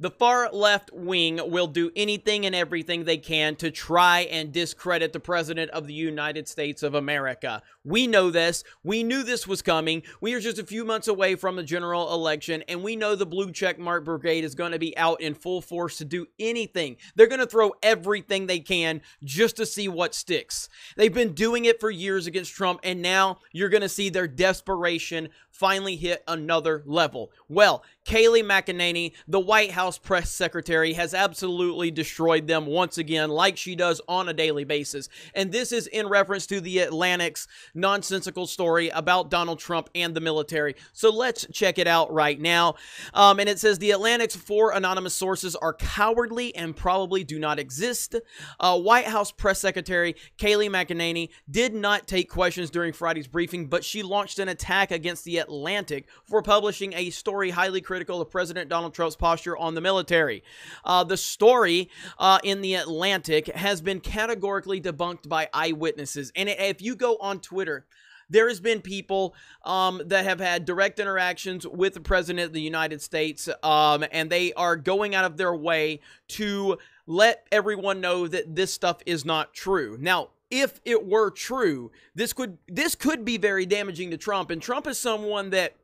The far left wing will do anything and everything they can to try and discredit the President of the United States of America. We know this. We knew this was coming. We are just a few months away from the general election, and we know the blue check mark brigade is going to be out in full force to do anything. They're going to throw everything they can just to see what sticks. They've been doing it for years against Trump, and now you're going to see their desperation finally hit another level. Well, Kaylee McEnany, the White House press secretary, has absolutely destroyed them once again, like she does on a daily basis. And this is in reference to the Atlantic's nonsensical story about Donald Trump and the military. So let's check it out right now. Um, and it says the Atlantic's four anonymous sources are cowardly and probably do not exist. Uh, White House press secretary Kaylee McEnany did not take questions during Friday's briefing, but she launched an attack against the Atlantic Atlantic for publishing a story highly critical of President Donald Trump's posture on the military. Uh, the story uh, in The Atlantic has been categorically debunked by eyewitnesses. And if you go on Twitter, there has been people um, that have had direct interactions with the president of the United States, um, and they are going out of their way to let everyone know that this stuff is not true. Now, if it were true, this could this could be very damaging to Trump. And Trump is someone that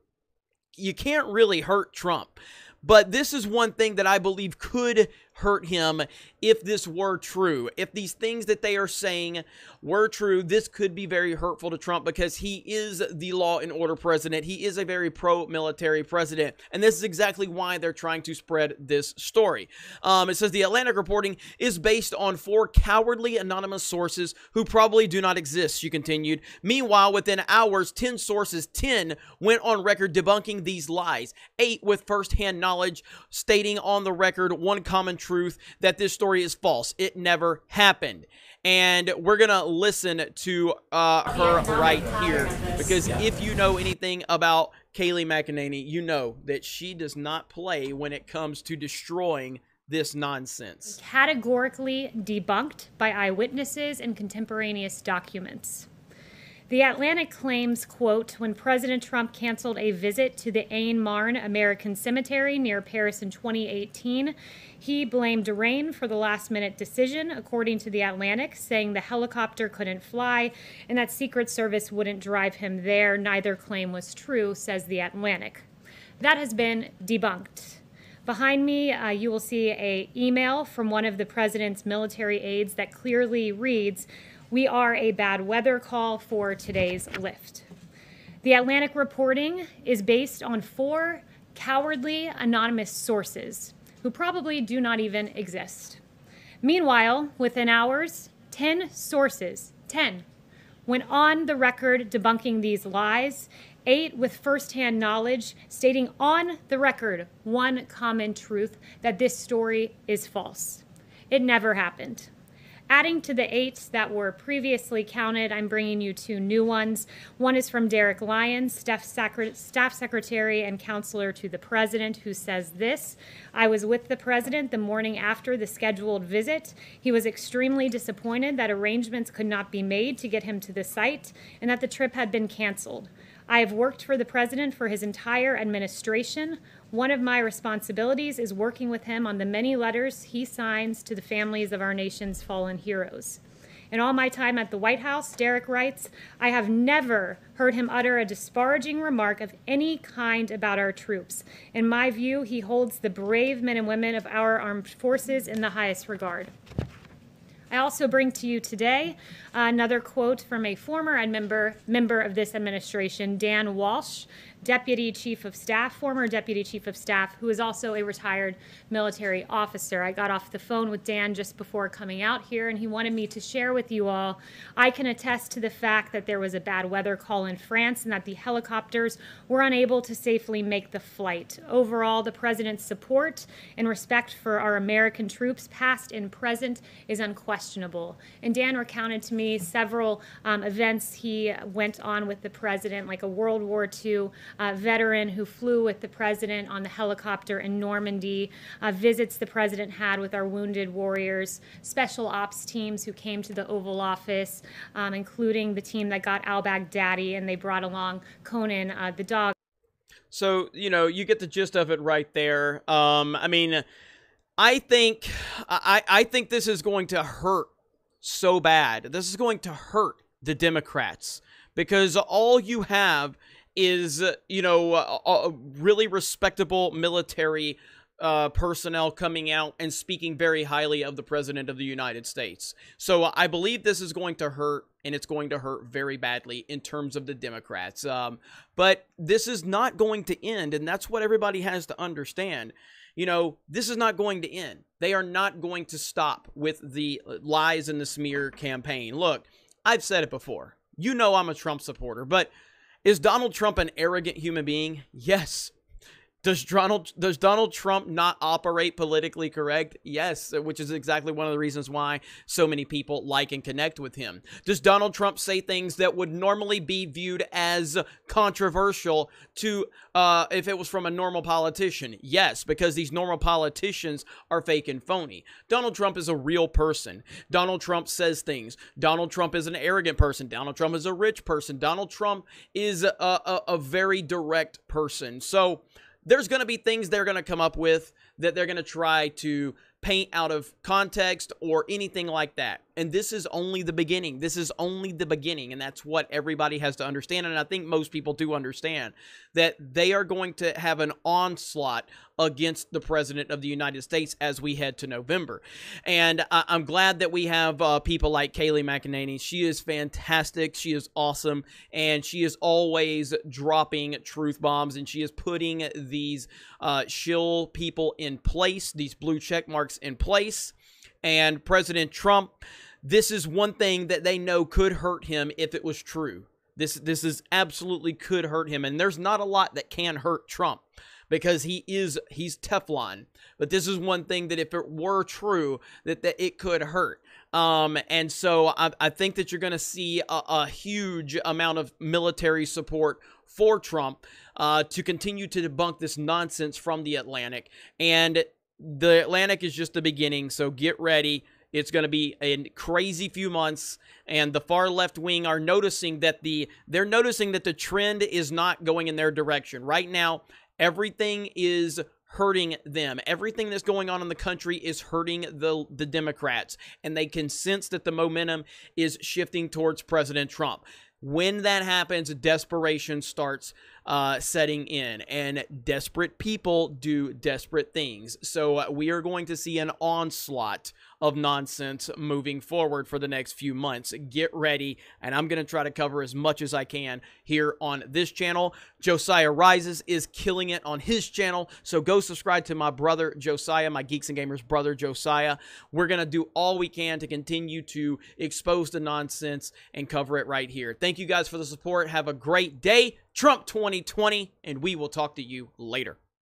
you can't really hurt Trump. But this is one thing that I believe could hurt him if this were true. If these things that they are saying were true, this could be very hurtful to Trump because he is the law and order president. He is a very pro military president. And this is exactly why they're trying to spread this story. Um, it says the Atlantic reporting is based on four cowardly anonymous sources who probably do not exist, she continued. Meanwhile, within hours, 10 sources, 10 went on record debunking these lies, eight with firsthand knowledge, stating on the record one common truth that this story is false. It never happened. And we're going to listen to uh, her right here because if you know anything about Kaylee McEnany, you know that she does not play when it comes to destroying this nonsense. Categorically debunked by eyewitnesses and contemporaneous documents. The Atlantic claims, quote, when President Trump canceled a visit to the Ain Marne American Cemetery near Paris in 2018, he blamed rain for the last minute decision, according to The Atlantic, saying the helicopter couldn't fly and that Secret Service wouldn't drive him there. Neither claim was true, says The Atlantic. That has been debunked. Behind me, uh, you will see a email from one of the president's military aides that clearly reads, we are a bad weather call for today's lift. The Atlantic reporting is based on four cowardly anonymous sources who probably do not even exist. Meanwhile, within hours, 10 sources, 10, went on the record debunking these lies, eight with firsthand knowledge, stating on the record one common truth that this story is false. It never happened. Adding to the eight that were previously counted, I'm bringing you two new ones. One is from Derek Lyons, Staff, Staff Secretary and Counselor to the President, who says this I was with the President the morning after the scheduled visit. He was extremely disappointed that arrangements could not be made to get him to the site and that the trip had been canceled. I have worked for the President for his entire administration. One of my responsibilities is working with him on the many letters he signs to the families of our nation's fallen heroes. In all my time at the White House, Derek writes, I have never heard him utter a disparaging remark of any kind about our troops. In my view, he holds the brave men and women of our armed forces in the highest regard. I also bring to you today another quote from a former member, member of this administration, Dan Walsh, deputy chief of staff, former deputy chief of staff, who is also a retired military officer. I got off the phone with Dan just before coming out here, and he wanted me to share with you all. I can attest to the fact that there was a bad weather call in France and that the helicopters were unable to safely make the flight. Overall, the president's support and respect for our American troops, past and present, is unquestionable. And Dan recounted to me several um, events he went on with the president, like a World War II uh, veteran who flew with the president on the helicopter in Normandy, uh, visits the president had with our wounded warriors, special ops teams who came to the Oval Office, um, including the team that got al Baghdadi, and they brought along Conan uh, the dog. So, you know, you get the gist of it right there. Um, I mean, I think I, I think this is going to hurt so bad. This is going to hurt the Democrats because all you have is, you know, a, a really respectable military uh, personnel coming out and speaking very highly of the President of the United States. So I believe this is going to hurt, and it's going to hurt very badly in terms of the Democrats. Um, but this is not going to end, and that's what everybody has to understand. You know, this is not going to end. They are not going to stop with the lies and the smear campaign. Look, I've said it before. You know I'm a Trump supporter, but is Donald Trump an arrogant human being? Yes. Does Donald does Donald Trump not operate politically correct? Yes, which is exactly one of the reasons why so many people like and connect with him. Does Donald Trump say things that would normally be viewed as controversial to uh, if it was from a normal politician? Yes, because these normal politicians are fake and phony. Donald Trump is a real person. Donald Trump says things. Donald Trump is an arrogant person. Donald Trump is a rich person. Donald Trump is a, a, a very direct person. So there's going to be things they're going to come up with that they're going to try to paint out of context or anything like that. And this is only the beginning. This is only the beginning. And that's what everybody has to understand. And I think most people do understand that they are going to have an onslaught against the President of the United States as we head to November. And I- am glad that we have uh, people like Kaylee McEnany. She is fantastic. She is awesome. And she is always dropping truth bombs and she is putting these uh, shill people in place, these blue check marks in place. And President Trump, this is one thing that they know could hurt him if it was true. This this is absolutely could hurt him, and there's not a lot that can hurt Trump because he is he's Teflon. But this is one thing that if it were true, that, that it could hurt. Um, and so I, I, think that you're going to see a, a, huge amount of military support for Trump uh, to continue to debunk this nonsense from the Atlantic. And the Atlantic is just the beginning, so get ready. It's going to be a crazy few months, and the far left wing are noticing that the they're noticing that the trend is not going in their direction right now. Everything is hurting them. Everything that's going on in the country is hurting the the Democrats and they can sense that the momentum is shifting towards President Trump. When that happens, desperation starts uh, setting in, and desperate people do desperate things. So uh, we are going to see an onslaught of nonsense moving forward for the next few months. Get ready, and I'm going to try to cover as much as I can here on this channel. Josiah Rises is killing it on his channel, so go subscribe to my brother Josiah, my Geeks and Gamers brother Josiah. We're going to do all we can to continue to expose the nonsense and cover it right here. Thank you guys for the support. Have a great day. Trump 2020, and we will talk to you later.